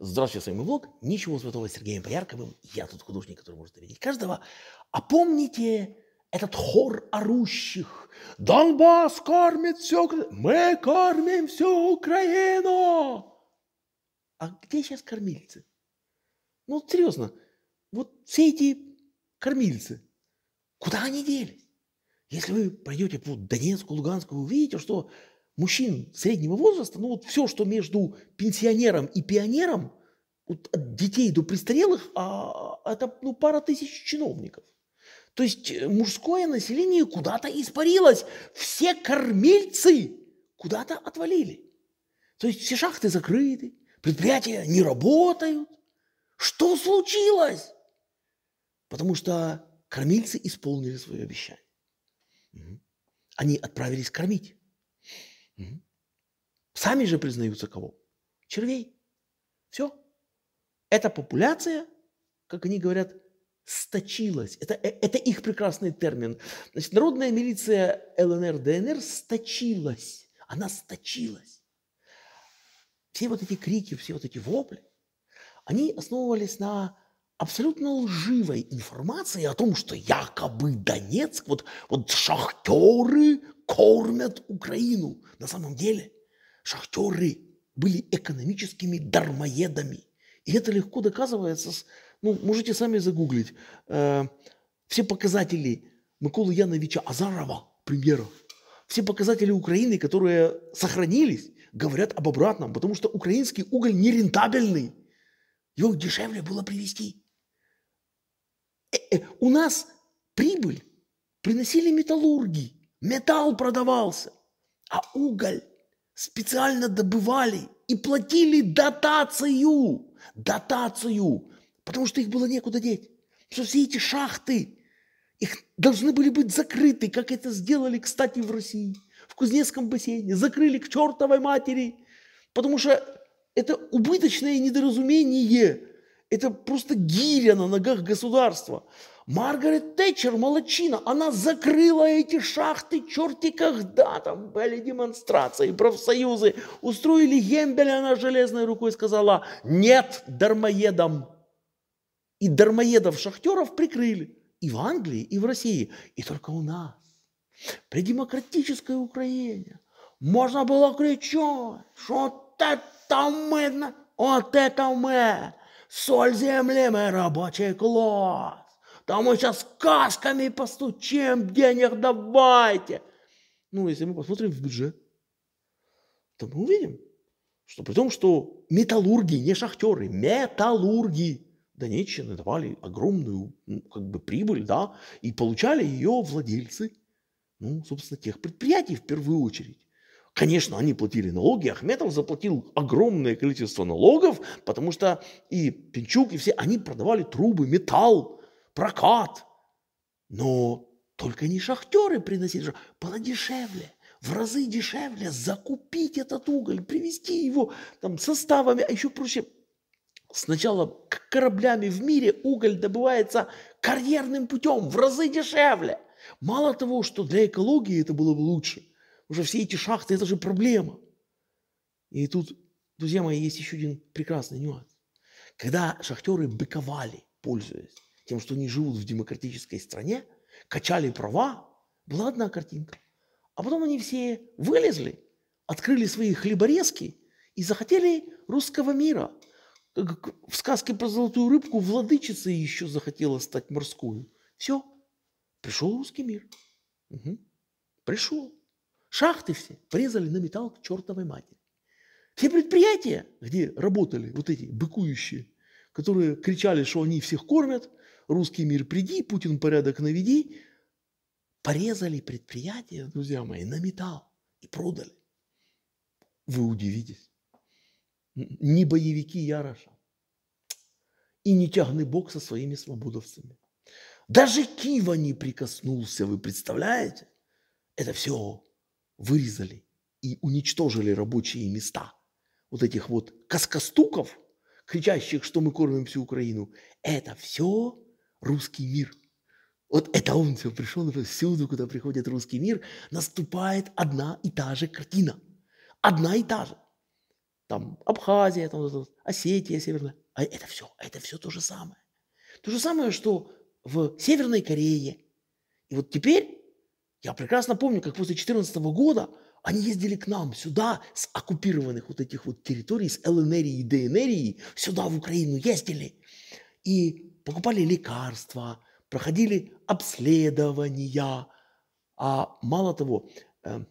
Здравствуйте, с вами влог. Ничего святого с Сергеем Поярковым. Я тут художник, который может видеть каждого. А помните этот хор орущих? Донбасс кормит все, мы кормим всю Украину. А где сейчас кормильцы? Ну, серьезно, вот все эти кормильцы, куда они делись? Если вы пойдете по Донецку, Луганску, увидите, что мужчин среднего возраста, ну вот все, что между пенсионером и пионером, вот от детей до престарелых, а, это ну, пара тысяч чиновников. То есть э, мужское население куда-то испарилось. Все кормильцы куда-то отвалили. То есть все шахты закрыты, предприятия не работают. Что случилось? Потому что кормильцы исполнили свое обещание. Они отправились кормить. Сами же признаются кого? Червей. Все. Эта популяция, как они говорят, сточилась. Это, э, это их прекрасный термин. Значит, народная милиция ЛНР, ДНР сточилась. Она сточилась. Все вот эти крики, все вот эти вопли, они основывались на абсолютно лживой информации о том, что якобы Донецк, вот, вот шахтеры, кормят Украину. На самом деле шахтеры были экономическими дармоедами. И это легко доказывается. ну, можете сами загуглить. Э, все показатели Миколы Яновича Азарова, премьера, все показатели Украины, которые сохранились, говорят об обратном, потому что украинский уголь нерентабельный. Его дешевле было привезти. Э, э, у нас прибыль приносили металлурги металл продавался, а уголь специально добывали и платили дотацию, дотацию, потому что их было некуда деть. что все эти шахты, их должны были быть закрыты, как это сделали, кстати, в России, в Кузнецком бассейне. Закрыли к чертовой матери, потому что это убыточное недоразумение, это просто гиря на ногах государства. Маргарет Тэтчер, молочина, она закрыла эти шахты черти когда. Там были демонстрации, профсоюзы. Устроили Гембель, она железной рукой сказала, нет дармоедам. И дармоедов-шахтеров прикрыли. И в Англии, и в России. И только у нас, при демократической Украине, можно было кричать, что вот это мы, вот это мы. Соль земли, мы рабочий класс. Там мы сейчас касками постучим, денег давайте. Ну, если мы посмотрим в бюджет, то мы увидим, что при том, что металлурги, не шахтеры, металлурги Донеччины давали огромную ну, как бы, прибыль, да, и получали ее владельцы, ну, собственно, тех предприятий в первую очередь. Конечно, они платили налоги, Ахметов заплатил огромное количество налогов, потому что и Пинчук, и все, они продавали трубы, металл, прокат. Но только не шахтеры приносили, было дешевле, в разы дешевле закупить этот уголь, привезти его там составами, а еще проще сначала кораблями в мире уголь добывается карьерным путем, в разы дешевле. Мало того, что для экологии это было бы лучше – уже все эти шахты, это же проблема. И тут, друзья мои, есть еще один прекрасный нюанс. Когда шахтеры быковали, пользуясь тем, что они живут в демократической стране, качали права, была одна картинка. А потом они все вылезли, открыли свои хлеборезки и захотели русского мира. Как в сказке про золотую рыбку владычица еще захотела стать морскую. Все, пришел русский мир. Угу. Пришел. Шахты все врезали на металл к чертовой матери. Все предприятия, где работали вот эти быкующие, которые кричали, что они всех кормят, русский мир приди, Путин порядок наведи, порезали предприятия, друзья мои, на металл и продали. Вы удивитесь. Не боевики Яроша и не тягны бог со своими свободовцами. Даже Кива не прикоснулся, вы представляете? Это все вырезали и уничтожили рабочие места вот этих вот каскостуков, кричащих, что мы кормим всю Украину, это все русский мир. Вот это он все пришел, всюду, куда приходит русский мир, наступает одна и та же картина. Одна и та же. Там Абхазия, там Осетия, Северная. А это все, а это все то же самое. То же самое, что в Северной Корее. И вот теперь я прекрасно помню, как после 2014 года они ездили к нам сюда с оккупированных вот этих вот территорий, с ЛНР и ДНР, сюда в Украину ездили и покупали лекарства, проходили обследования. А мало того, эм,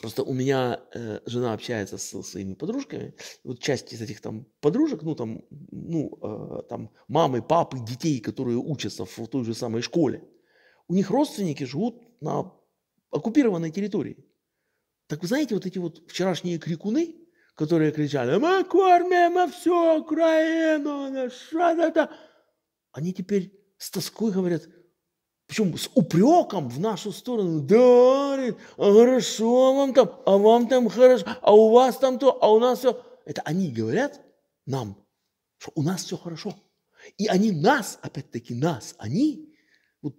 Просто у меня э, жена общается с, своими подружками. Вот часть из этих там подружек, ну там, ну э, там мамы, папы, детей, которые учатся в той же самой школе. У них родственники живут на оккупированной территории. Так вы знаете, вот эти вот вчерашние крикуны, которые кричали, мы кормим всю Украину, что это? Они теперь с тоской говорят, причем с упреком в нашу сторону. Да, говорит, а хорошо вам там, а вам там хорошо, а у вас там то, а у нас все. Это они говорят нам, что у нас все хорошо. И они нас, опять-таки нас, они вот,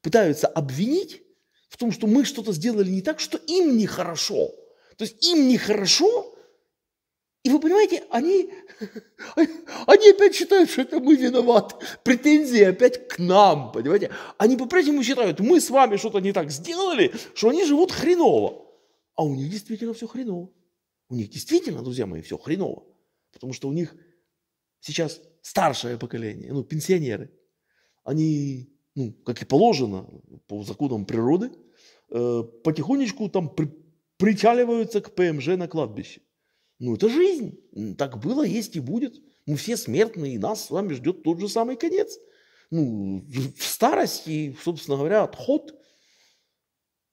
пытаются обвинить в том, что мы что-то сделали не так, что им нехорошо. То есть им нехорошо, и вы понимаете, они, они опять считают, что это мы виноваты. Претензии опять к нам, понимаете? Они по-прежнему считают, мы с вами что-то не так сделали, что они живут хреново. А у них действительно все хреново. У них действительно, друзья мои, все хреново. Потому что у них сейчас старшее поколение, ну, пенсионеры. Они ну, как и положено по законам природы, э, потихонечку там при, притягиваются к ПМЖ на кладбище. Ну, это жизнь. Так было, есть и будет. Мы ну, все смертные, и нас с вами ждет тот же самый конец. Ну, в старости, собственно говоря, отход.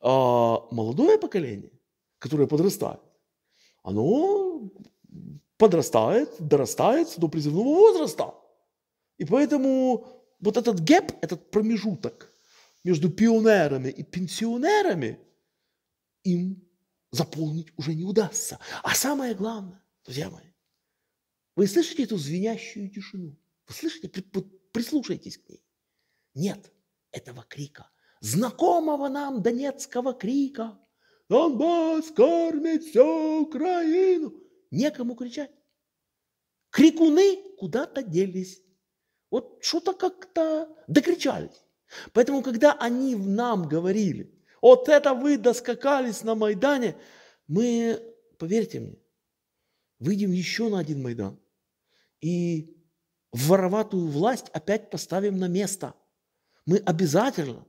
А молодое поколение, которое подрастает, оно подрастает, дорастает до призывного возраста. И поэтому вот этот гэп, этот промежуток между пионерами и пенсионерами им заполнить уже не удастся. А самое главное, друзья мои, вы слышите эту звенящую тишину? Вы слышите? Прислушайтесь к ней. Нет этого крика, знакомого нам донецкого крика. Донбасс кормит всю Украину. Некому кричать. Крикуны куда-то делись. Вот что-то как-то докричались. Поэтому, когда они нам говорили, вот это вы доскакались на Майдане, мы, поверьте мне, выйдем еще на один Майдан и вороватую власть опять поставим на место. Мы обязательно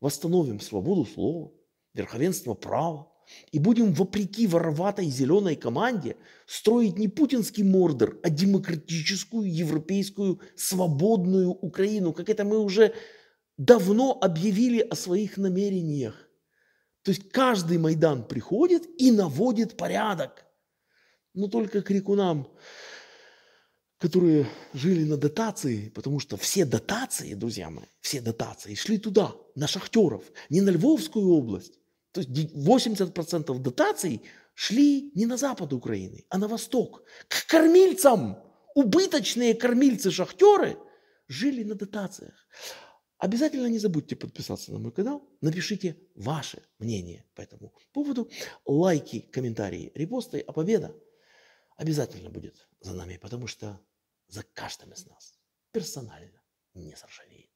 восстановим свободу слова, верховенство права, и будем вопреки вороватой зеленой команде строить не путинский мордор, а демократическую, европейскую, свободную Украину, как это мы уже давно объявили о своих намерениях. То есть каждый Майдан приходит и наводит порядок. Но только крикунам, которые жили на дотации, потому что все дотации, друзья мои, все дотации шли туда, на шахтеров, не на Львовскую область, то есть 80% дотаций шли не на запад Украины, а на восток, к кормильцам. Убыточные кормильцы-шахтеры жили на дотациях. Обязательно не забудьте подписаться на мой канал, напишите ваше мнение по этому поводу. Лайки, комментарии, репосты, а победа обязательно будет за нами, потому что за каждым из нас персонально не сожалеет.